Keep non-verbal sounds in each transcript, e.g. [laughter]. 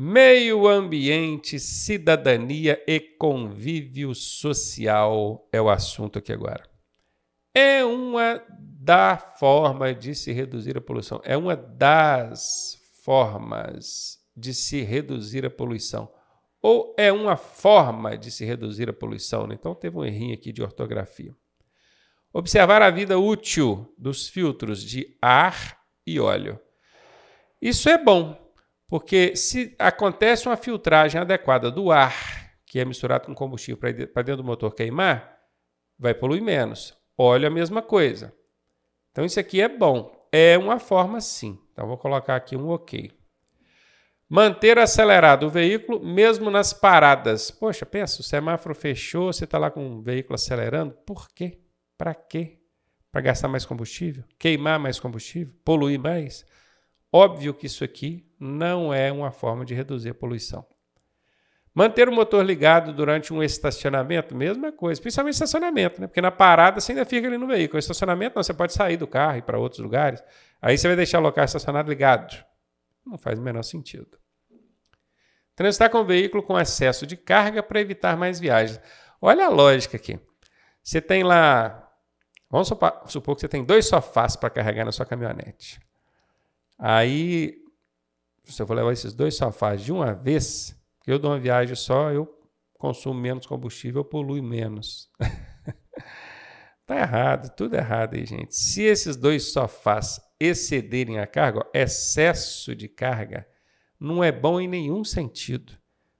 Meio ambiente, cidadania e convívio social é o assunto aqui agora. É uma da forma de se reduzir a poluição. É uma das formas de se reduzir a poluição. Ou é uma forma de se reduzir a poluição. Né? Então teve um errinho aqui de ortografia. Observar a vida útil dos filtros de ar e óleo. Isso é bom, porque se acontece uma filtragem adequada do ar, que é misturado com combustível para dentro do motor queimar, vai poluir menos. Óleo é a mesma coisa. Então isso aqui é bom. É uma forma sim. Então vou colocar aqui um OK. Manter acelerado o veículo, mesmo nas paradas. Poxa, pensa, o semáforo fechou, você está lá com o veículo acelerando. Por quê? Para quê? Para gastar mais combustível? Queimar mais combustível? Poluir mais? Óbvio que isso aqui não é uma forma de reduzir a poluição. Manter o motor ligado durante um estacionamento, mesma coisa, principalmente estacionamento, né? Porque na parada você ainda fica ali no veículo. estacionamento não, você pode sair do carro e ir para outros lugares. Aí você vai deixar o local estacionado ligado. Não faz o menor sentido. Transitar com o veículo com excesso de carga para evitar mais viagens. Olha a lógica aqui. Você tem lá. Vamos supor que você tem dois sofás para carregar na sua caminhonete. Aí, se eu for levar esses dois sofás de uma vez, eu dou uma viagem só, eu consumo menos combustível, eu poluo menos. [laughs] tá errado, tudo errado aí, gente. Se esses dois sofás excederem a carga, ó, excesso de carga, não é bom em nenhum sentido.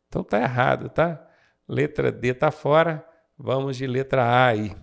Então tá errado, tá? Letra D tá fora, vamos de letra A aí.